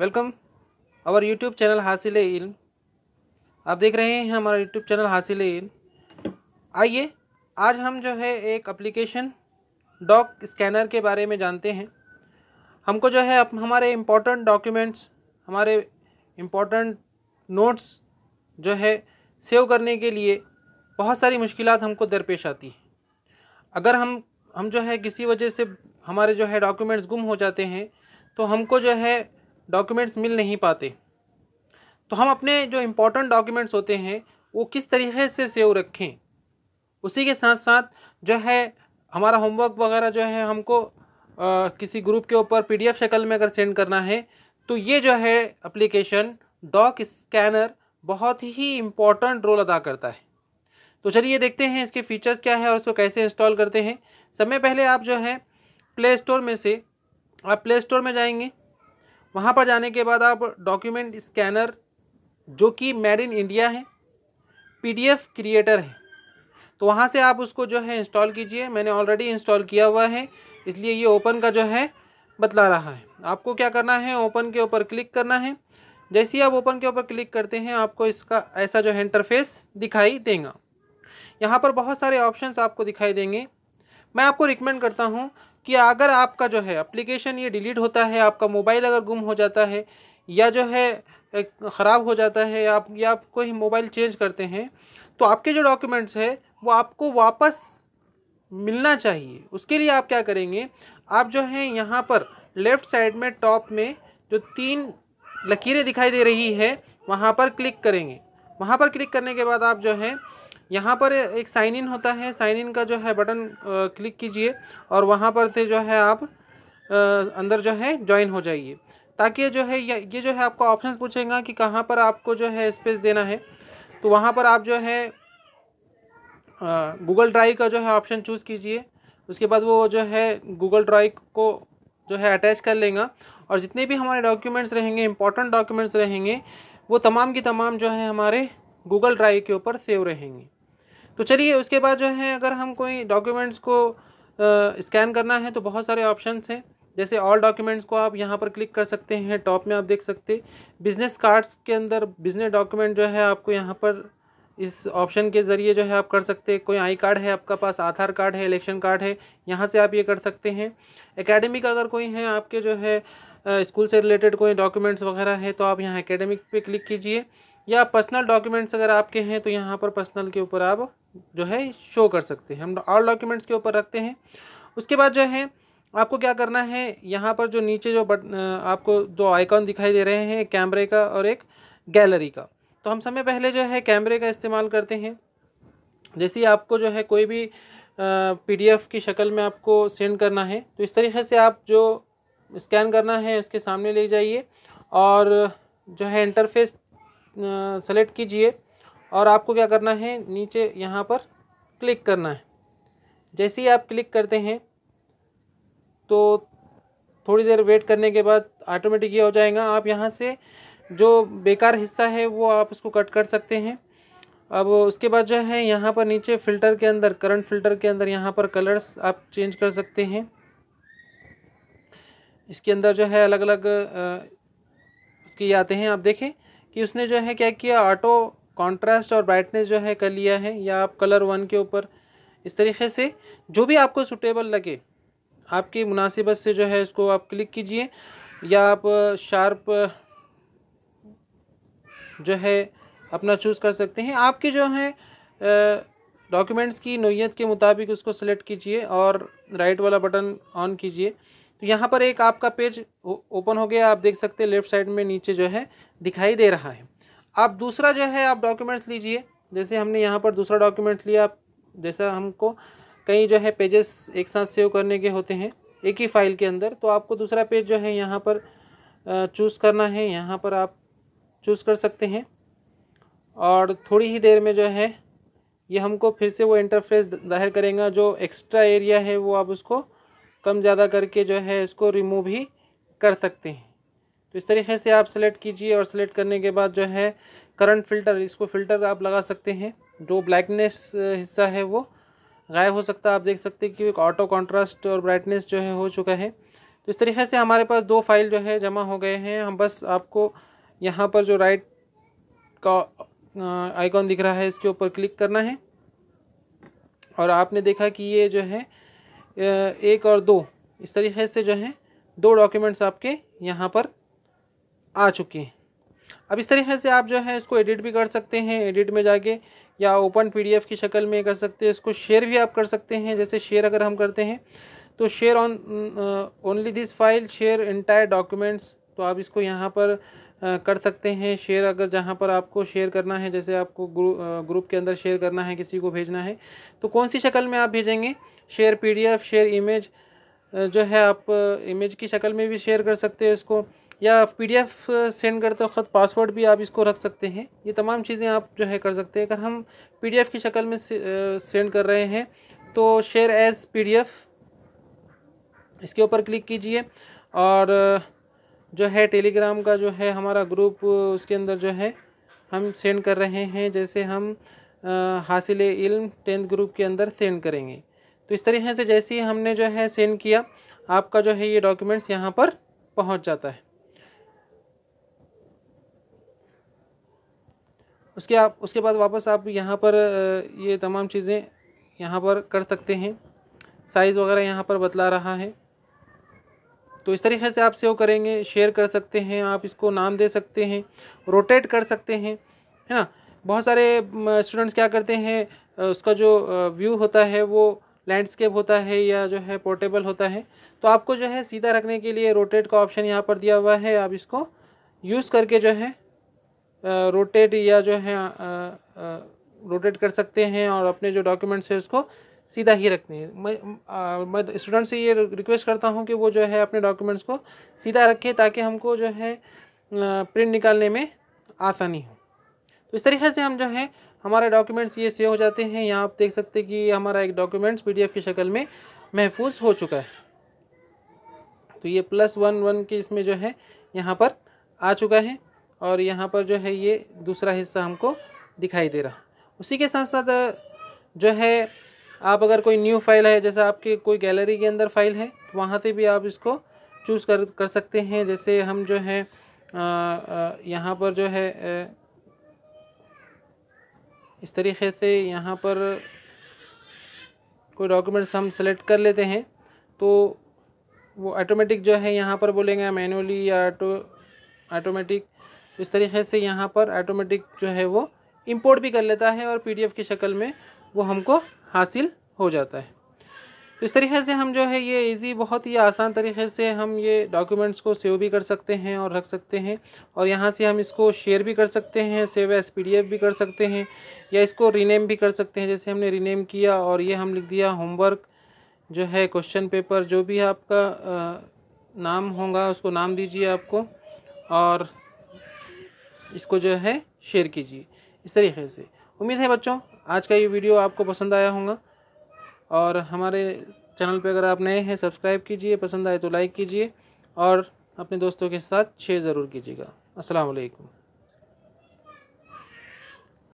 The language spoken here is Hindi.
वेलकम आवर यूट्यूब चैनल हासिल इल्म आप देख रहे हैं हमारा यूट्यूब चैनल हासिल इल्म आइए आज हम जो है एक अप्लीकेशन डॉक स्कैनर के बारे में जानते हैं हमको जो है अप, हमारे इम्पोर्टेंट डॉक्यूमेंट्स हमारे इम्पोर्टेंट नोट्स जो है सेव करने के लिए बहुत सारी मुश्किल हमको दरपेश आती है अगर हम हम जो है किसी वजह से हमारे जो है डॉक्यूमेंट्स गुम हो जाते हैं तो हमको जो है डॉक्यूमेंट्स मिल नहीं पाते तो हम अपने जो इम्पोर्टेंट डॉक्यूमेंट्स होते हैं वो किस तरीके से सेव रखें उसी के साथ साथ जो है हमारा होमवर्क वगैरह जो है हमको आ, किसी ग्रुप के ऊपर पीडीएफ शक्ल में अगर सेंड करना है तो ये जो है एप्लीकेशन डॉक स्कैनर बहुत ही इम्पोर्टेंट रोल अदा करता है तो चलिए देखते हैं इसके फीचर्स क्या है और इसको कैसे इंस्टॉल करते हैं समय पहले आप जो है प्ले स्टोर में से आप प्ले स्टोर में जाएंगे वहाँ पर जाने के बाद आप डॉक्यूमेंट स्कैनर जो कि मेड इन इंडिया है पीडीएफ क्रिएटर है तो वहाँ से आप उसको जो है इंस्टॉल कीजिए मैंने ऑलरेडी इंस्टॉल किया हुआ है इसलिए ये ओपन का जो है बतला रहा है आपको क्या करना है ओपन के ऊपर क्लिक करना है जैसे ही आप ओपन के ऊपर क्लिक करते हैं आपको इसका ऐसा जो है इंटरफेस दिखाई देगा यहाँ पर बहुत सारे ऑप्शंस आपको दिखाई देंगे मैं आपको रिकमेंड करता हूँ कि अगर आपका जो है एप्लीकेशन ये डिलीट होता है आपका मोबाइल अगर गुम हो जाता है या जो है ख़राब हो जाता है आप या आप कोई मोबाइल चेंज करते हैं तो आपके जो डॉक्यूमेंट्स है वो आपको वापस मिलना चाहिए उसके लिए आप क्या करेंगे आप जो है यहाँ पर लेफ़्ट साइड में टॉप में जो तीन लकीरें दिखाई दे रही है वहाँ पर क्लिक करेंगे वहाँ पर क्लिक करने के बाद आप जो है यहाँ पर एक साइन इन होता है साइन इन का जो है बटन क्लिक कीजिए और वहाँ पर से जो है आप अंदर जो है ज्वाइन हो जाइए ताकि जो है ये जो है आपको ऑप्शन पूछेगा कि कहाँ पर आपको जो है स्पेस देना है तो वहाँ पर आप जो है गूगल ड्राइव का जो है ऑप्शन चूज़ कीजिए उसके बाद वो जो है गूगल ड्राइव को जो है अटैच कर लेगा और जितने भी हमारे डॉक्यूमेंट्स रहेंगे इंपॉर्टेंट डॉक्यूमेंट्स रहेंगे वो तमाम की तमाम जो है हमारे गूगल ड्राइव के ऊपर सेव रहेंगे तो चलिए उसके बाद जो है अगर हम कोई डॉक्यूमेंट्स को स्कैन करना है तो बहुत सारे ऑप्शन हैं जैसे ऑल डॉक्यूमेंट्स को आप यहाँ पर क्लिक कर सकते हैं टॉप में आप देख सकते बिजनेस कार्ड्स के अंदर बिजनेस डॉक्यूमेंट जो है आपको यहाँ पर इस ऑप्शन के ज़रिए जो है आप कर सकते हैं कोई आई कार्ड है आपका पास आधार कार्ड है इलेक्शन कार्ड है यहाँ से आप ये कर सकते हैं एकेडमिक अगर कोई है आपके जो है स्कूल से रिलेटेड कोई डॉक्यूमेंट्स वगैरह है तो आप यहाँ एकेडमिक पे क्लिक कीजिए या पर्सनल डॉक्यूमेंट्स अगर आपके हैं तो यहाँ पर पर्सनल के ऊपर आप जो है शो कर सकते हैं हम ऑल डॉक्यूमेंट्स के ऊपर रखते हैं उसके बाद जो है आपको क्या करना है यहाँ पर जो नीचे जो बट आपको जो आइकॉन दिखाई दे रहे हैं कैमरे का और एक गैलरी का तो हम समय पहले जो है कैमरे का इस्तेमाल करते हैं जैसे आपको जो है कोई भी पीडीएफ की शक्ल में आपको सेंड करना है तो इस तरीके से आप जो स्कैन करना है उसके सामने ले जाइए और जो है इंटरफेस सेलेक्ट कीजिए और आपको क्या करना है नीचे यहाँ पर क्लिक करना है जैसे ही आप क्लिक करते हैं तो थोड़ी देर वेट करने के बाद ऑटोमेटिक ये हो जाएगा आप यहाँ से जो बेकार हिस्सा है वो आप इसको कट कर सकते हैं अब उसके बाद जो है यहाँ पर नीचे फ़िल्टर के अंदर करंट फ़िल्टर के अंदर यहाँ पर कलर्स आप चेंज कर सकते हैं इसके अंदर जो है अलग अलग उसके आते हैं आप देखें कि उसने जो है क्या किया ऑटो कॉन्ट्रास्ट और ब्राइटनेस जो है कर लिया है या आप कलर वन के ऊपर इस तरीके से जो भी आपको सूटेबल लगे आपकी मुनासिबत से जो है इसको आप क्लिक कीजिए या आप शार्प जो है अपना चूज़ कर सकते हैं आपके जो है डॉक्यूमेंट्स की नोयत के मुताबिक उसको सेलेक्ट कीजिए और राइट वाला बटन ऑन कीजिए तो यहाँ पर एक आपका पेज ओपन हो गया आप देख सकते हैं लेफ्ट साइड में नीचे जो है दिखाई दे रहा है आप दूसरा जो है आप डॉक्यूमेंट्स लीजिए जैसे हमने यहाँ पर दूसरा डॉक्यूमेंट लिया जैसा हमको कई जो है पेजेस एक साथ सेव करने के होते हैं एक ही फाइल के अंदर तो आपको दूसरा पेज जो है यहाँ पर चूज़ करना है यहाँ पर आप चूज़ कर सकते हैं और थोड़ी ही देर में जो है ये हमको फिर से वो इंटरफेस जाहिर करेगा जो एक्स्ट्रा एरिया है वो आप उसको कम ज़्यादा करके जो है इसको रिमूव ही कर सकते हैं तो इस तरीके से आप सेलेक्ट कीजिए और सेलेक्ट करने के बाद जो है करंट फ़िल्टर इसको फ़िल्टर आप लगा सकते हैं जो ब्लैकनेस हिस्सा है वो गायब हो सकता है आप देख सकते हैं कि एक ऑटो कॉन्ट्रास्ट और ब्राइटनेस जो है हो चुका है तो इस तरीके से हमारे पास दो फाइल जो है जमा हो गए हैं हम बस आपको यहाँ पर जो राइट का आइकॉन दिख रहा है इसके ऊपर क्लिक करना है और आपने देखा कि ये जो है एक और दो इस तरीके से जो है दो डॉक्यूमेंट्स आपके यहाँ पर आ चुके हैं अब इस तरीके से आप जो है इसको एडिट भी कर सकते हैं एडिट में जाके या ओपन पीडीएफ की शक्ल में कर सकते हैं इसको शेयर भी आप कर सकते हैं जैसे शेयर अगर हम करते हैं तो share on only this file share entire documents तो आप इसको यहाँ पर कर सकते हैं शेयर अगर जहाँ पर आपको शेयर करना है जैसे आपको ग्रुप ग्रुप के अंदर शेयर करना है किसी को भेजना है तो कौन सी शक्ल में आप भेजेंगे शेयर पीडीएफ शेयर इमेज जो है आप इमेज की शक्ल में भी शेयर कर सकते हैं इसको या पीडीएफ सेंड करते तो वक्त पासवर्ड भी आप इसको रख सकते हैं ये तमाम चीज़ें आप जो है कर सकते हैं अगर हम पीडीएफ की शक्ल में सेंड कर रहे हैं तो शेयर एज पीडीएफ इसके ऊपर क्लिक कीजिए और जो है टेलीग्राम का जो है हमारा ग्रुप उसके अंदर जो है हम सेंड कर रहे हैं जैसे हम हासिल इल्म टेंथ ग्रुप के अंदर सेंड करेंगे तो इस तरीके से जैसे ही हमने जो है सेंड किया आपका जो है ये डॉक्यूमेंट्स यहाँ पर पहुँच जाता है उसके आप उसके बाद वापस आप यहाँ पर ये तमाम चीज़ें यहाँ पर कर सकते हैं साइज़ वगैरह यहाँ पर बतला रहा है तो इस तरीके से आप सेव करेंगे शेयर कर सकते हैं आप इसको नाम दे सकते हैं रोटेट कर सकते हैं है ना बहुत सारे स्टूडेंट्स क्या करते हैं उसका जो व्यू होता है वो लैंडस्केप होता है या जो है पोर्टेबल होता है तो आपको जो है सीधा रखने के लिए रोटेट का ऑप्शन यहाँ पर दिया हुआ है आप इसको यूज़ करके जो है रोटेट या जो है रोटेट कर सकते हैं और अपने जो डॉक्यूमेंट्स है उसको सीधा ही रखते हैं मैं आ, मैं स्टूडेंट से ये रिक्वेस्ट करता हूँ कि वो जो है अपने डॉक्यूमेंट्स को सीधा रखें ताकि हमको जो है प्रिंट निकालने में आसानी हो तो इस तरीके से हम जो है हमारे डॉक्यूमेंट्स ये सेव हो जाते हैं यहाँ आप देख सकते हैं कि हमारा एक डॉक्यूमेंट्स पी की शक्ल में महफूज हो चुका है तो ये प्लस वन वन के इसमें जो है यहाँ पर आ चुका है और यहाँ पर जो है ये दूसरा हिस्सा हमको दिखाई दे रहा उसी के साथ साथ जो है आप अगर कोई न्यू फाइल है जैसे आपकी कोई गैलरी के अंदर फाइल है तो वहाँ से भी आप इसको चूज़ कर कर सकते हैं जैसे हम जो है यहाँ पर जो है इस तरीके से यहाँ पर कोई डॉक्यूमेंट्स हम सेलेक्ट कर लेते हैं तो वो ऑटोमेटिक जो है यहाँ पर बोलेंगे मैनुअली या ऑटो ऑटोमेटिक इस तरीके से यहाँ पर ऑटोमेटिक जो है वो इंपोर्ट भी कर लेता है और पीडीएफ की शक्ल में वो हमको हासिल हो जाता है इस तरीके से हम जो है ये इजी बहुत ही आसान तरीके से हम ये डॉक्यूमेंट्स को सेव भी कर सकते हैं और रख सकते हैं और यहाँ से हम इसको शेयर भी कर सकते हैं सेव एस पी भी कर सकते हैं या इसको रीनेम भी कर सकते हैं जैसे हमने रीनेम किया और ये हम लिख दिया होमवर्क जो है क्वेश्चन पेपर जो भी आपका नाम होगा उसको नाम दीजिए आपको और इसको जो है शेयर कीजिए इस तरीके से उम्मीद है बच्चों आज का ये वीडियो आपको पसंद आया होगा और हमारे चैनल पे अगर आप नए हैं सब्सक्राइब कीजिए पसंद आए तो लाइक कीजिए और अपने दोस्तों के साथ शेयर ज़रूर कीजिएगा असलकम